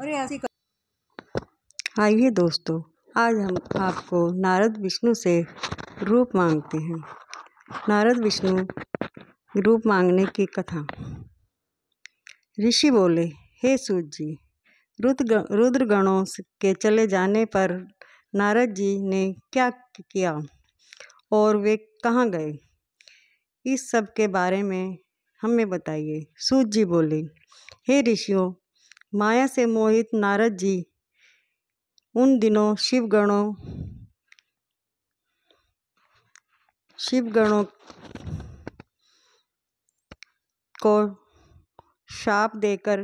और ऐसी आइए दोस्तों आज हम आपको नारद विष्णु से रूप मांगते हैं नारद विष्णु रूप मांगने की कथा ऋषि बोले हे सूत जी रुद्र रुद्रगणों के चले जाने पर नारद जी ने क्या किया और वे कहाँ गए इस सब के बारे में हमें बताइए सूत जी बोले हे ऋषियों माया से मोहित नारद जी उन दिनों शिवगणों शिवगणों को शाप देकर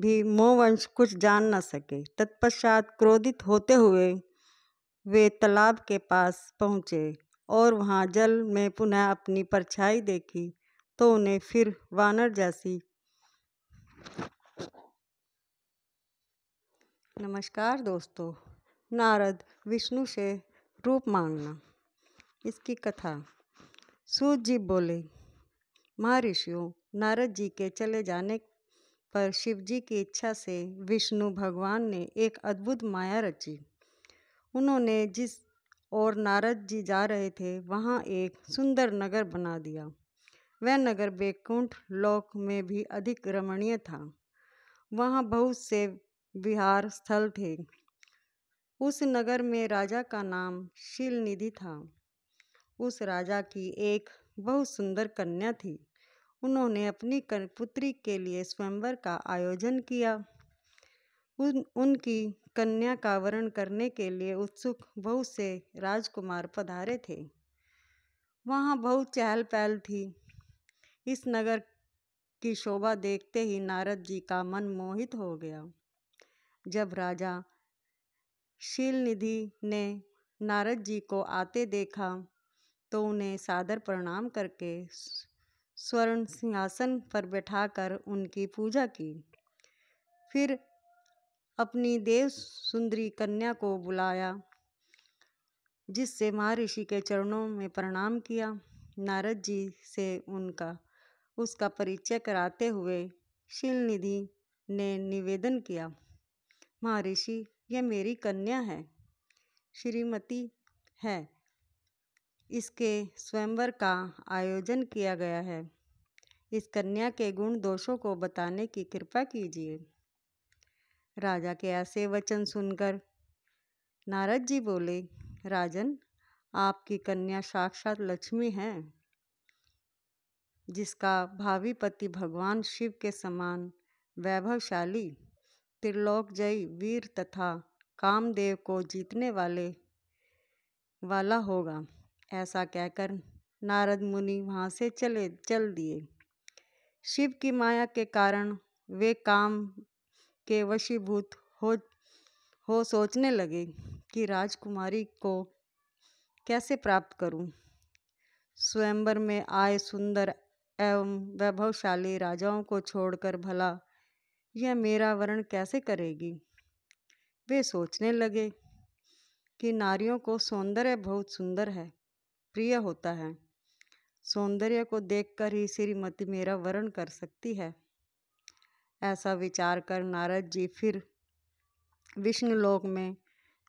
भी मोवंश कुछ जान न सके तत्पश्चात क्रोधित होते हुए वे तालाब के पास पहुँचे और वहाँ जल में पुनः अपनी परछाई देखी तो उन्हें फिर वानर जैसी नमस्कार दोस्तों नारद विष्णु से रूप मांगना इसकी कथा सूत जी बोले महर्षियों नारद जी के चले जाने पर शिव जी की इच्छा से विष्णु भगवान ने एक अद्भुत माया रची उन्होंने जिस और नारद जी जा रहे थे वहाँ एक सुंदर नगर बना दिया वह नगर बैकुंठ लोक में भी अधिक रमणीय था वहाँ बहुत से विहार स्थल थे उस नगर में राजा का नाम शीलनिधि था उस राजा की एक बहुत सुंदर कन्या थी उन्होंने अपनी पुत्री के लिए स्वयंवर का आयोजन किया उन उनकी कन्या का वरण करने के लिए उत्सुक बहुत से राजकुमार पधारे थे वहाँ बहुत चहल पहल थी इस नगर की शोभा देखते ही नारद जी का मन मोहित हो गया जब राजा शीलनिधि ने नारद जी को आते देखा तो उन्हें सादर प्रणाम करके स्वर्ण सिंहासन पर बैठाकर उनकी पूजा की फिर अपनी देव सुंदरी कन्या को बुलाया जिससे महर्षि के चरणों में प्रणाम किया नारद जी से उनका उसका परिचय कराते हुए शीलनिधि ने निवेदन किया महर्षि यह मेरी कन्या है श्रीमती है इसके स्वयंवर का आयोजन किया गया है इस कन्या के गुण दोषों को बताने की कृपा कीजिए राजा के ऐसे वचन सुनकर नारद जी बोले राजन आपकी कन्या साक्षात लक्ष्मी है जिसका भावी पति भगवान शिव के समान वैभवशाली त्रिलोक जय वीर तथा कामदेव को जीतने वाले वाला होगा ऐसा कहकर नारद मुनि वहाँ से चले चल दिए शिव की माया के कारण वे काम के वशीभूत हो हो सोचने लगे कि राजकुमारी को कैसे प्राप्त करूं? स्वयंवर में आए सुंदर एवं वैभवशाली राजाओं को छोड़कर भला यह मेरा वर्ण कैसे करेगी वे सोचने लगे कि नारियों को सौंदर्य बहुत सुंदर है प्रिय होता है सौंदर्य को देखकर ही श्रीमती मेरा वर्ण कर सकती है ऐसा विचार कर नारद जी फिर विष्णु लोक में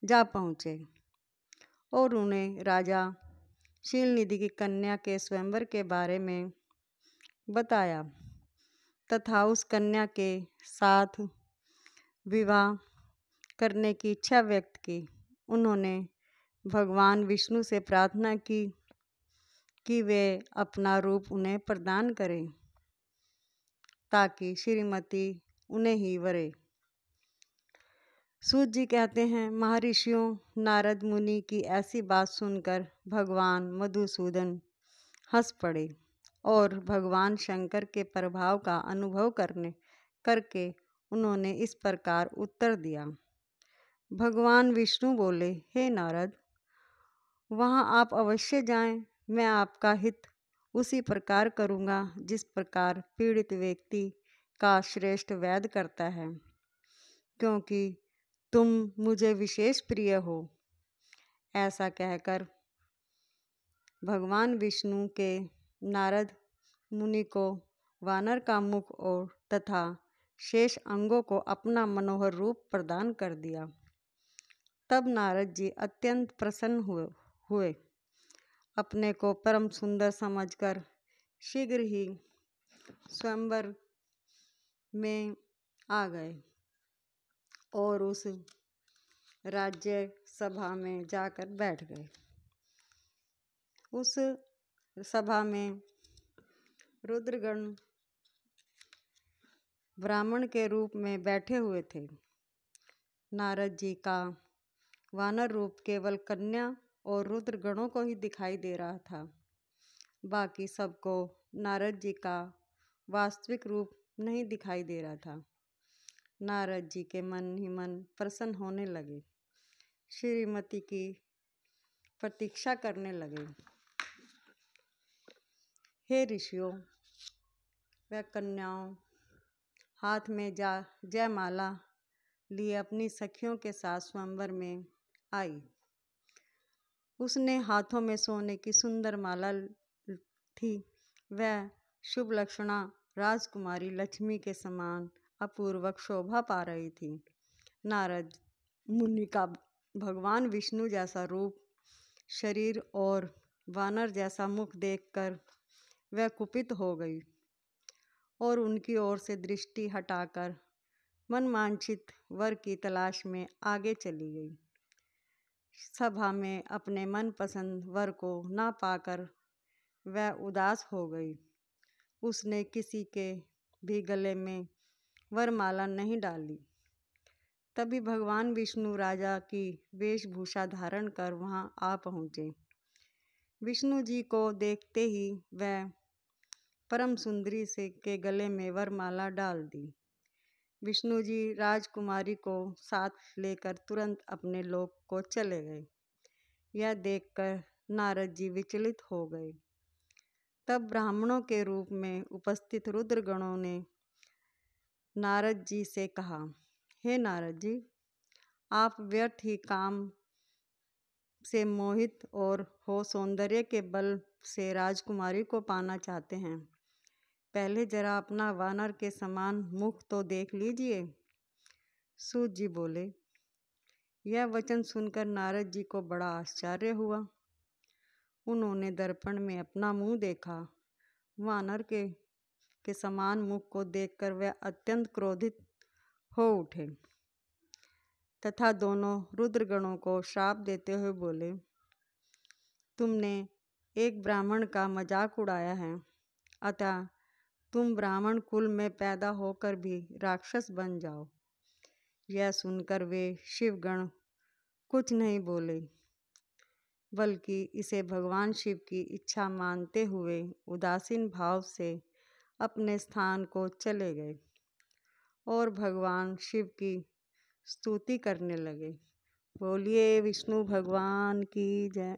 जा पहुँचे और उन्हें राजा शीलनिधि की कन्या के स्वयंवर के बारे में बताया तथा उस कन्या के साथ विवाह करने की इच्छा व्यक्त की उन्होंने भगवान विष्णु से प्रार्थना की कि वे अपना रूप उन्हें प्रदान करें ताकि श्रीमती उन्हें ही वरे सूत जी कहते हैं महर्षियों नारद मुनि की ऐसी बात सुनकर भगवान मधुसूदन हंस पड़े और भगवान शंकर के प्रभाव का अनुभव करने करके उन्होंने इस प्रकार उत्तर दिया भगवान विष्णु बोले हे नारद वहाँ आप अवश्य जाएं मैं आपका हित उसी प्रकार करूँगा जिस प्रकार पीड़ित व्यक्ति का श्रेष्ठ वैद करता है क्योंकि तुम मुझे विशेष प्रिय हो ऐसा कहकर भगवान विष्णु के नारद मुनि को वानर का मुख और तथा शेष अंगों को अपना मनोहर रूप प्रदान कर दिया तब नारद जी अत्यंत प्रसन्न हुए हुए अपने को परम सुंदर समझकर शीघ्र ही स्वयंवर में आ गए और उस राज्य सभा में जाकर बैठ गए उस सभा में रुद्रगण ब्राह्मण के रूप में बैठे हुए थे नारद जी का वानर रूप केवल कन्या और रुद्रगणों को ही दिखाई दे रहा था बाकी सबको नारद जी का वास्तविक रूप नहीं दिखाई दे रहा था नारद जी के मन ही मन प्रसन्न होने लगे श्रीमती की प्रतीक्षा करने लगे हे ऋषियों व कन्याओं हाथ में जा जयमाला लिए अपनी सखियों के साथ स्वयंवर में आई उसने हाथों में सोने की सुंदर माला थी वह शुभ लक्षणा राजकुमारी लक्ष्मी के समान अपूर्वक शोभा पा रही थी नारद मुनि का भगवान विष्णु जैसा रूप शरीर और वानर जैसा मुख देखकर वह कुपित हो गई और उनकी ओर से दृष्टि हटाकर मनमांछित वर की तलाश में आगे चली गई सभा में अपने मनपसंद वर को ना पाकर वह उदास हो गई उसने किसी के भी गले में वरमाला नहीं डाली तभी भगवान विष्णु राजा की वेशभूषा धारण कर वहाँ आ पहुँचे विष्णु जी को देखते ही वह परम सुंदरी से के गले में वरमाला डाल दी विष्णु जी राजकुमारी को साथ लेकर तुरंत अपने लोक को चले गए यह देखकर नारद जी विचलित हो गए तब ब्राह्मणों के रूप में उपस्थित रुद्रगणों ने नारद जी से कहा हे नारद जी आप व्यर्थ ही काम से मोहित और हो सौंदर्य के बल से राजकुमारी को पाना चाहते हैं पहले ज़रा अपना वानर के समान मुख तो देख लीजिए सूत जी बोले यह वचन सुनकर नारद जी को बड़ा आश्चर्य हुआ उन्होंने दर्पण में अपना मुंह देखा वानर के के समान मुख को देखकर वह अत्यंत क्रोधित हो उठे तथा दोनों रुद्रगणों को श्राप देते हुए बोले तुमने एक ब्राह्मण का मजाक उड़ाया है अतः तुम ब्राह्मण कुल में पैदा होकर भी राक्षस बन जाओ यह सुनकर वे शिवगण कुछ नहीं बोले बल्कि इसे भगवान शिव की इच्छा मानते हुए उदासीन भाव से अपने स्थान को चले गए और भगवान शिव की स्तुति करने लगे बोलिए विष्णु भगवान की जय